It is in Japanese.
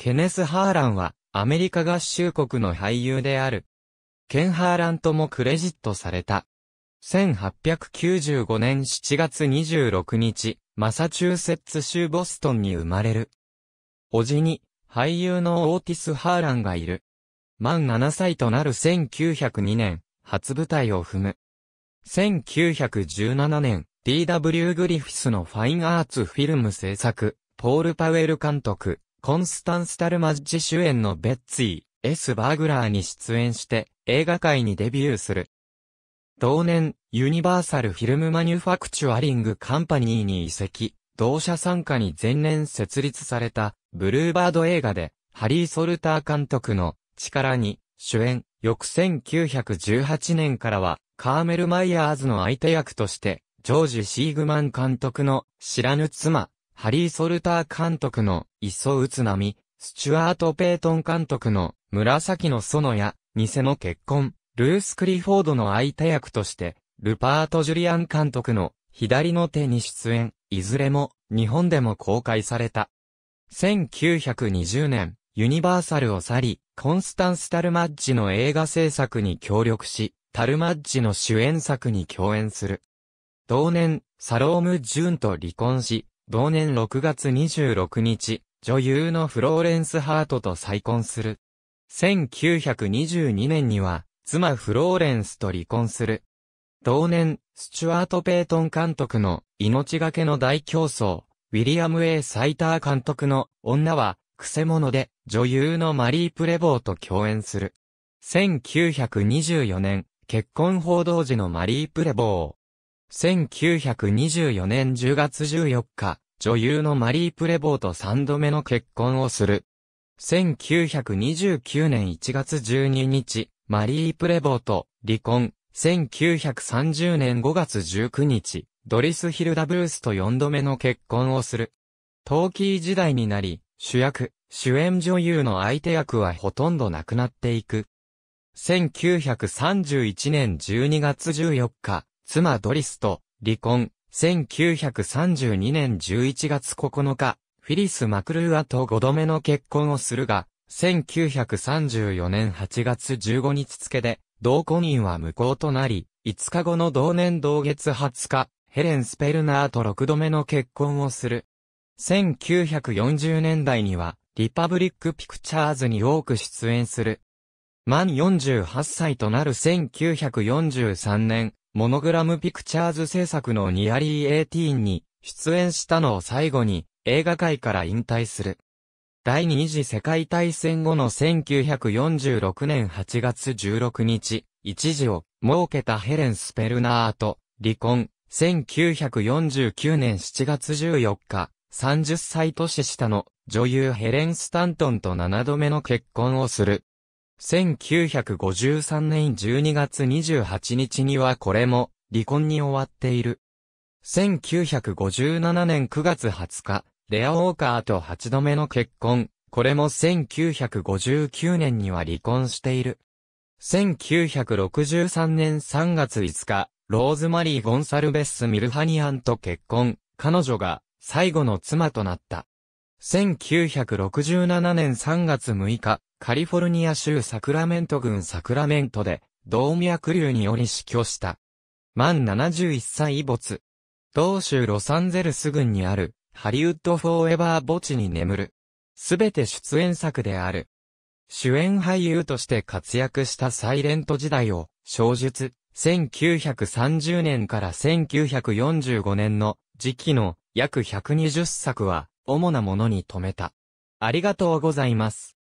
ケネス・ハーランは、アメリカ合衆国の俳優である。ケン・ハーランともクレジットされた。1895年7月26日、マサチューセッツ州ボストンに生まれる。おじに、俳優のオーティス・ハーランがいる。満7歳となる1902年、初舞台を踏む。1917年、D.W. グリフィスのファインアーツフィルム制作、ポール・パウエル監督、コンスタンス・タルマッジ主演のベッツィ、S・ バーグラーに出演して映画界にデビューする。同年、ユニバーサル・フィルム・マニュファクチュアリング・カンパニーに移籍、同社傘下に前年設立された、ブルーバード映画で、ハリー・ソルター監督の力に主演、翌1918年からは、カーメル・マイヤーズの相手役として、ジョージ・シーグマン監督の知らぬ妻ハリー・ソルター監督の、磯つ津み、スチュアート・ペイトン監督の、紫の園や、偽の結婚、ルース・クリフォードの相手役として、ルパート・ジュリアン監督の、左の手に出演、いずれも、日本でも公開された。1920年、ユニバーサルを去り、コンスタンス・タルマッジの映画制作に協力し、タルマッジの主演作に共演する。同年、サローム・ジュンと離婚し、同年6月26日、女優のフローレンス・ハートと再婚する。1922年には、妻フローレンスと離婚する。同年、スチュアート・ペイトン監督の命がけの大競争、ウィリアム・ A・ サイター監督の女は、くせ者で女優のマリー・プレボーと共演する。1924年、結婚報道時のマリー・プレボー。1924年10月14日、女優のマリー・プレボーと3度目の結婚をする。1929年1月12日、マリー・プレボーと離婚。1930年5月19日、ドリス・ヒルダ・ブースと4度目の結婚をする。トーキー時代になり、主役、主演女優の相手役はほとんどなくなっていく。1931年12月14日、妻ドリスと離婚、1932年11月9日、フィリス・マクルーアと5度目の結婚をするが、1934年8月15日付で、同婚姻は無効となり、5日後の同年同月20日、ヘレン・スペルナーと6度目の結婚をする。1940年代には、リパブリック・ピクチャーズに多く出演する。満48歳となる1943年、モノグラムピクチャーズ制作のニアリー18に出演したのを最後に映画界から引退する。第二次世界大戦後の1946年8月16日、一時を設けたヘレン・スペルナーと離婚、1949年7月14日、30歳年下の女優ヘレン・スタントンと7度目の結婚をする。1953年12月28日にはこれも離婚に終わっている。1957年9月20日、レア・ウォーカーと8度目の結婚、これも1959年には離婚している。1963年3月5日、ローズマリー・ゴンサルベス・ミルハニアンと結婚、彼女が最後の妻となった。1967年3月6日、カリフォルニア州サクラメント郡サクラメントで、動脈瘤により死去した。満71歳没。同州ロサンゼルス郡にある、ハリウッドフォーエバー墓地に眠る。すべて出演作である。主演俳優として活躍したサイレント時代を、小術、1930年から1945年の時期の約120作は、主なものに止めた。ありがとうございます。